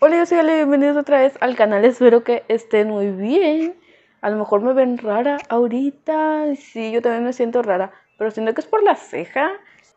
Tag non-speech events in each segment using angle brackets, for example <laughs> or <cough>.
Hola, yo soy Ale, bienvenidos otra vez al canal, espero que estén muy bien. A lo mejor me ven rara ahorita, sí, yo también me siento rara, pero siento que es por la ceja.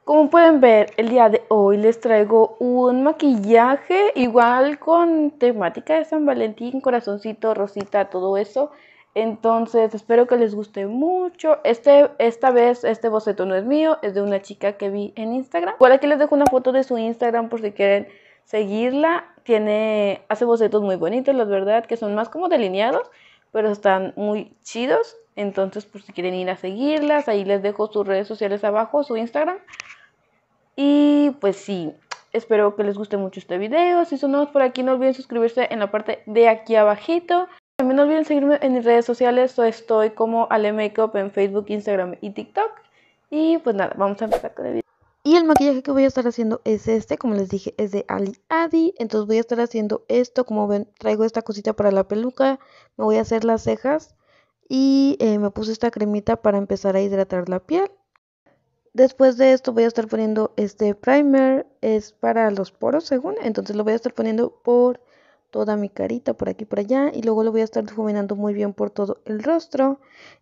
Como pueden ver, el día de hoy les traigo un maquillaje igual con temática de San Valentín, corazoncito, rosita, todo eso. Entonces, espero que les guste mucho. Este, esta vez, este boceto no es mío, es de una chica que vi en Instagram. Por aquí les dejo una foto de su Instagram por si quieren seguirla. Tiene, hace bocetos muy bonitos, la verdad, que son más como delineados, pero están muy chidos. Entonces, por si quieren ir a seguirlas, ahí les dejo sus redes sociales abajo, su Instagram. Y pues sí, espero que les guste mucho este video. Si son nuevos por aquí, no olviden suscribirse en la parte de aquí abajito. También no olviden seguirme en mis redes sociales. Estoy como Ale en Facebook, Instagram y TikTok. Y pues nada, vamos a empezar con el video. Y el maquillaje que voy a estar haciendo es este, como les dije, es de Ali Adi. Entonces voy a estar haciendo esto, como ven, traigo esta cosita para la peluca, me voy a hacer las cejas y eh, me puse esta cremita para empezar a hidratar la piel. Después de esto voy a estar poniendo este primer, es para los poros según, entonces lo voy a estar poniendo por toda mi carita por aquí por allá y luego lo voy a estar difuminando muy bien por todo el rostro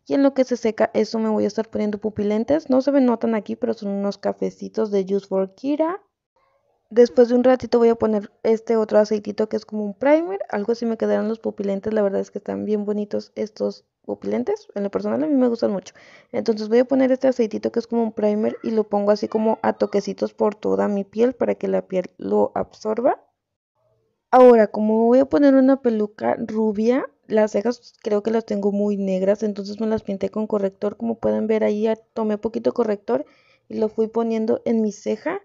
y en lo que se seca eso me voy a estar poniendo pupilentes no se ven notan aquí pero son unos cafecitos de Juice for Kira después de un ratito voy a poner este otro aceitito que es como un primer algo así me quedaron los pupilentes la verdad es que están bien bonitos estos pupilentes en lo personal a mí me gustan mucho entonces voy a poner este aceitito que es como un primer y lo pongo así como a toquecitos por toda mi piel para que la piel lo absorba Ahora, como voy a poner una peluca rubia, las cejas creo que las tengo muy negras, entonces me las pinté con corrector, como pueden ver ahí ah, tomé poquito corrector y lo fui poniendo en mi ceja.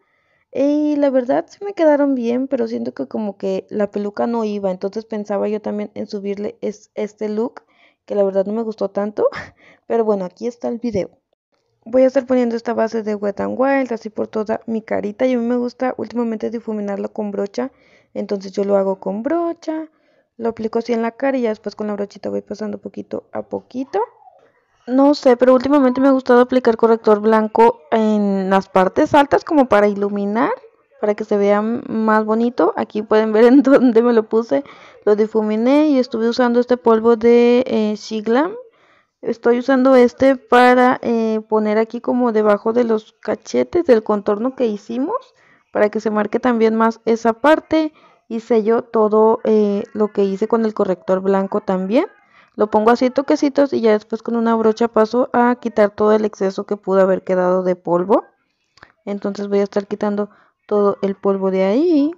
Y la verdad se me quedaron bien, pero siento que como que la peluca no iba, entonces pensaba yo también en subirle este look, que la verdad no me gustó tanto, <laughs> pero bueno, aquí está el video voy a estar poniendo esta base de Wet n Wild así por toda mi carita. Y a mí me gusta últimamente difuminarlo con brocha. Entonces yo lo hago con brocha. Lo aplico así en la cara y ya después con la brochita voy pasando poquito a poquito. No sé, pero últimamente me ha gustado aplicar corrector blanco en las partes altas como para iluminar. Para que se vea más bonito. Aquí pueden ver <laughs> en dónde me lo puse. Lo difuminé y estuve usando este polvo de eh, Estoy usando este para eh, poner aquí como debajo de los cachetes del contorno que hicimos para que se marque también más esa parte y sello todo eh, lo que hice con el corrector blanco también. Lo pongo así toquecitos y ya después con una brocha paso a quitar todo el exceso que pudo haber quedado de polvo. Entonces voy a estar quitando todo el polvo de ahí.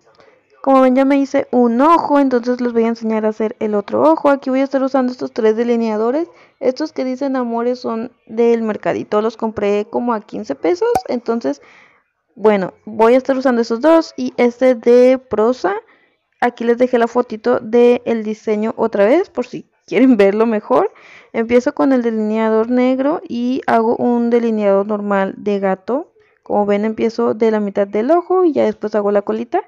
Como ven ya me hice un ojo, entonces les voy a enseñar a hacer el otro ojo. Aquí voy a estar usando estos tres delineadores. Estos que dicen amores son del mercadito, los compré como a 15 pesos. Entonces, bueno, voy a estar usando estos dos y este de prosa. Aquí les dejé la fotito del diseño otra vez por si <laughs> quieren verlo mejor. Empiezo con el delineador negro y hago un delineador normal de gato. Como ven empiezo de la mitad del ojo y ya después hago la colita.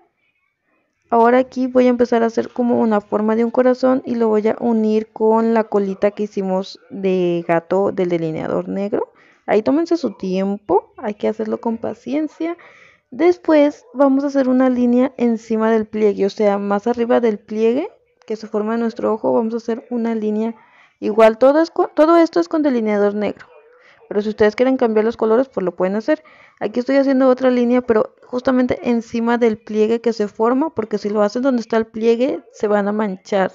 Ahora aquí voy a empezar a hacer como una forma de un corazón y lo voy a unir con la colita que hicimos de gato del delineador negro. Ahí tómense su tiempo, hay que hacerlo con paciencia. Después vamos a hacer una línea encima del pliegue, o sea, más arriba del pliegue que se forma en nuestro ojo, vamos a hacer una línea igual. todo esto es con delineador negro. Pero si ustedes quieren cambiar los colores, pues lo pueden hacer. Aquí estoy haciendo otra línea, pero justamente encima del pliegue que se forma, porque si lo hacen donde está el pliegue, se van a manchar.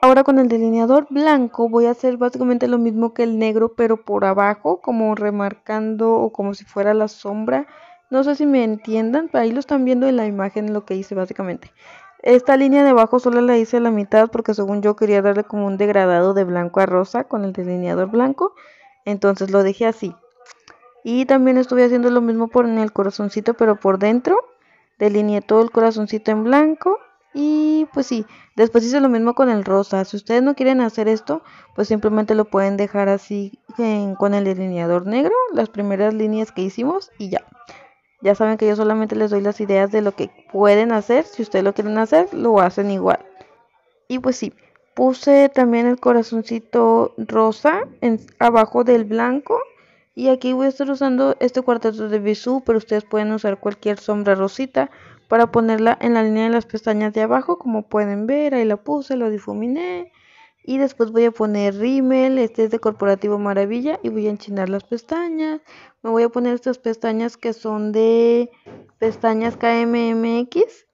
Ahora con el delineador blanco voy a hacer básicamente lo mismo que el negro, pero por abajo, como remarcando o como si fuera la sombra. No sé si me entiendan, pero ahí lo están viendo en la imagen lo que hice básicamente. Esta línea de abajo solo la hice a la mitad porque según yo quería darle como un degradado de blanco a rosa con el delineador blanco. Entonces lo dejé así. Y también estuve haciendo lo mismo por el corazoncito, pero por dentro. Delineé todo el corazoncito en blanco. Y pues sí, después hice lo mismo con el rosa. Si ustedes no quieren hacer esto, pues simplemente lo pueden dejar así con el delineador negro, las primeras líneas que hicimos y ya. Ya saben que yo solamente les doy las ideas de lo que pueden hacer. Si ustedes lo quieren hacer, lo hacen igual. Y pues sí, Puse también el corazoncito rosa en, abajo del blanco. Y aquí voy a estar usando este cuarteto de bisú, pero ustedes pueden usar cualquier sombra rosita para ponerla en la línea de las pestañas de abajo, como pueden ver, ahí la puse, lo difuminé. Y después voy a poner rímel, este es de Corporativo Maravilla, y voy a enchinar las pestañas. Me voy a poner estas pestañas que son de pestañas KMMX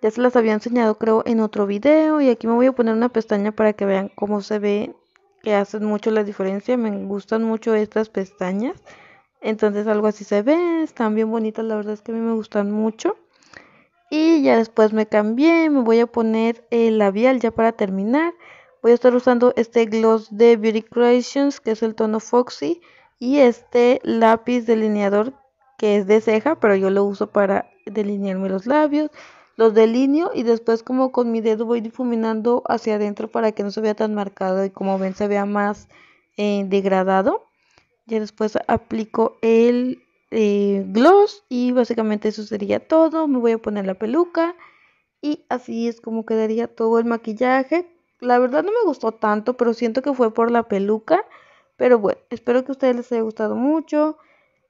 ya se las había enseñado creo en otro video y aquí me voy a poner una pestaña para que vean cómo se ve que hacen mucho la diferencia. Me gustan mucho estas pestañas. Entonces algo así se ve, están bien bonitas, la verdad es que a mí me gustan mucho. Y ya después me cambié, me voy a poner el labial ya para terminar. Voy a estar usando este gloss de Beauty Creations que es el tono Foxy y este lápiz delineador que es de ceja, pero yo lo uso para delinearme los labios los delineo y después como con mi dedo voy difuminando hacia adentro para que no se vea tan marcado y como ven se vea más eh, degradado. Ya después aplico el eh, gloss y básicamente eso sería todo. Me voy a poner la peluca y así es como quedaría todo el maquillaje. La verdad no me gustó tanto, pero siento que fue por la peluca. Pero bueno, espero que a ustedes les haya gustado mucho.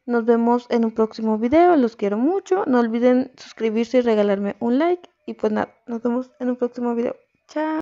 Nos vemos en un próximo video, los quiero mucho. No olviden suscribirse y regalarme un like. Y pues nada, nos vemos en un próximo video. Chao.